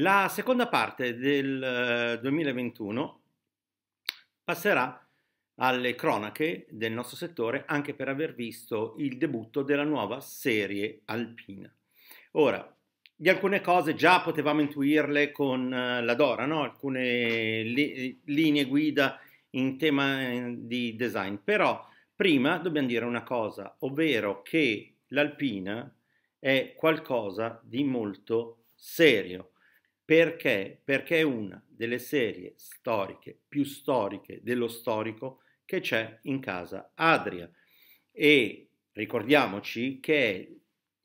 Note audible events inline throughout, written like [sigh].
La seconda parte del 2021 eh, passerà alle cronache del nostro settore anche per aver visto il debutto della nuova serie alpina. Ora, di alcune cose già potevamo intuirle con eh, la Dora, no? alcune li- linee guida in tema eh, di design, però prima dobbiamo dire una cosa, ovvero che l'alpina è qualcosa di molto serio. Perché? Perché è una delle serie storiche più storiche dello storico che c'è in casa Adria. E ricordiamoci che è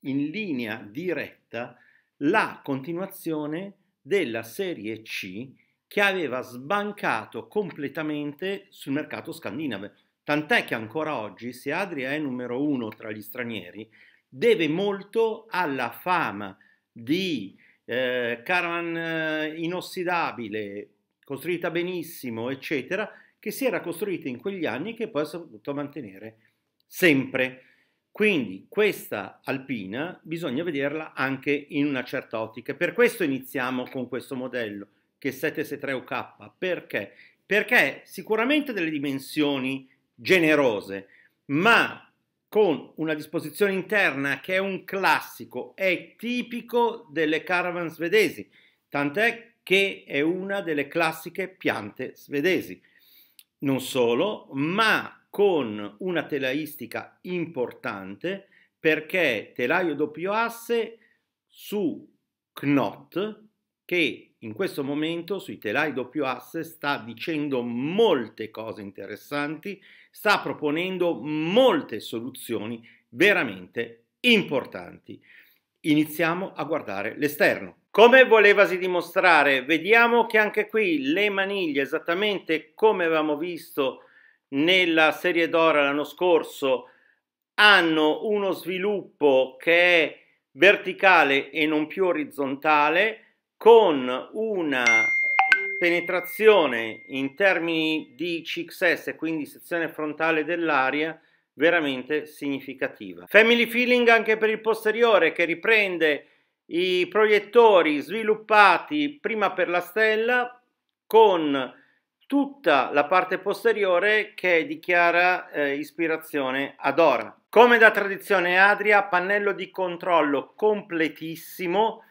in linea diretta la continuazione della serie C che aveva sbancato completamente sul mercato scandinavo. Tant'è che ancora oggi, se Adria è numero uno tra gli stranieri, deve molto alla fama di eh, caravan eh, inossidabile, costruita benissimo, eccetera, che si era costruita in quegli anni e che poi ha saputo mantenere sempre. Quindi questa alpina bisogna vederla anche in una certa ottica. Per questo iniziamo con questo modello che è 763 uk Perché? Perché sicuramente delle dimensioni generose, ma con una disposizione interna che è un classico, è tipico delle caravan svedesi, tant'è che è una delle classiche piante svedesi. Non solo, ma con una telaistica importante perché telaio doppio asse su knot che in questo momento sui telai doppio asse sta dicendo molte cose interessanti, sta proponendo molte soluzioni veramente importanti. Iniziamo a guardare l'esterno. Come volevasi dimostrare, vediamo che anche qui le maniglie, esattamente come avevamo visto nella serie d'ora l'anno scorso, hanno uno sviluppo che è verticale e non più orizzontale, con una penetrazione in termini di CXS, quindi sezione frontale dell'aria, veramente significativa. Family feeling anche per il posteriore che riprende i proiettori sviluppati prima per la stella con tutta la parte posteriore che dichiara eh, ispirazione ad ora. Come da tradizione Adria, pannello di controllo completissimo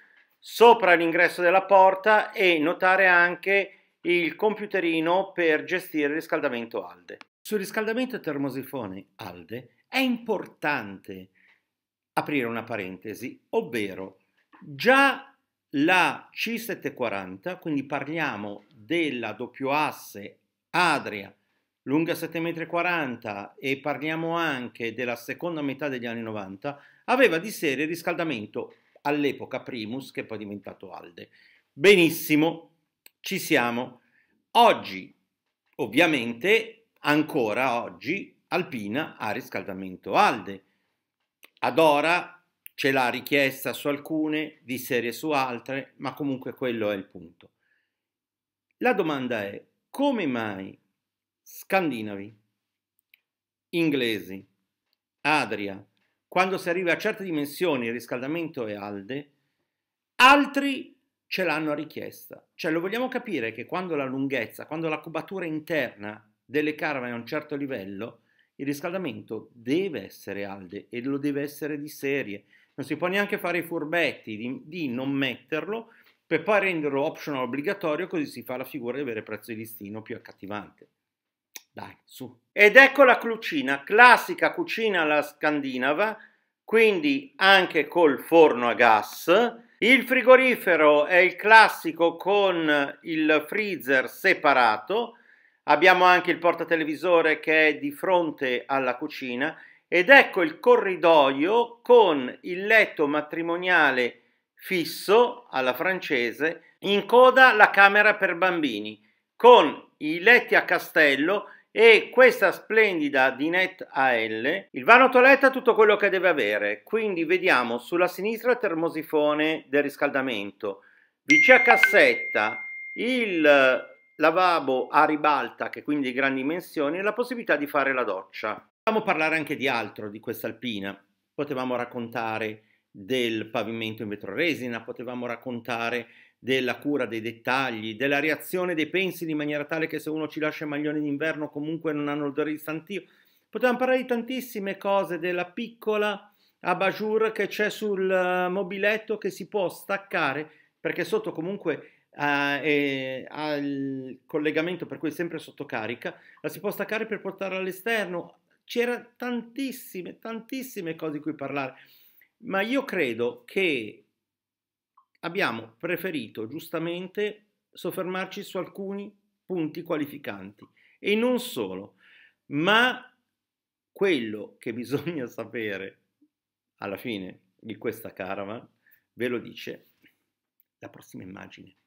sopra l'ingresso della porta e notare anche il computerino per gestire il riscaldamento ALDE. Sul riscaldamento termosifone ALDE è importante aprire una parentesi, ovvero già la C740, quindi parliamo della doppio asse Adria lunga 7,40 m e parliamo anche della seconda metà degli anni 90, aveva di serie riscaldamento all'epoca Primus, che è poi è diventato Alde. Benissimo, ci siamo. Oggi, ovviamente, ancora oggi, Alpina ha riscaldamento Alde. Ad ora ce l'ha richiesta su alcune, di serie su altre, ma comunque quello è il punto. La domanda è, come mai scandinavi, inglesi, Adria, quando si arriva a certe dimensioni, il riscaldamento è alde, altri ce l'hanno a richiesta. Cioè lo vogliamo capire che quando la lunghezza, quando la cubatura interna delle caravane è a un certo livello, il riscaldamento deve essere alde e lo deve essere di serie. Non si può neanche fare i furbetti di, di non metterlo per poi renderlo optional obbligatorio, così si fa la figura di avere prezzo di listino più accattivante. Dai, su. Ed ecco la cucina, classica cucina alla scandinava, quindi anche col forno a gas. Il frigorifero è il classico con il freezer separato. Abbiamo anche il portatelevisore che è di fronte alla cucina ed ecco il corridoio con il letto matrimoniale fisso alla francese, in coda la camera per bambini, con i letti a castello e questa splendida Dinet AL, il vano toilette tutto quello che deve avere, quindi vediamo sulla sinistra il termosifone del riscaldamento, vicino a cassetta il lavabo a ribalta, che quindi di grandi dimensioni, e la possibilità di fare la doccia. Potevamo parlare anche di altro di questa alpina, potevamo raccontare del pavimento in vetroresina, potevamo raccontare della cura dei dettagli, della reazione dei pensi in maniera tale che se uno ci lascia i maglioni d'inverno comunque non hanno odore di stantio. Potevamo parlare di tantissime cose, della piccola abajur che c'è sul eh, mobiletto che si può staccare perché sotto comunque eh, ha il collegamento per cui è sempre sotto carica, la si può staccare per portarla all'esterno. C'era tantissime, tantissime cose di cui parlare, ma io credo che abbiamo preferito giustamente soffermarci su alcuni punti qualificanti e non solo, ma quello che [laughs] bisogna sapere alla fine di questa caravan ve lo dice la prossima immagine.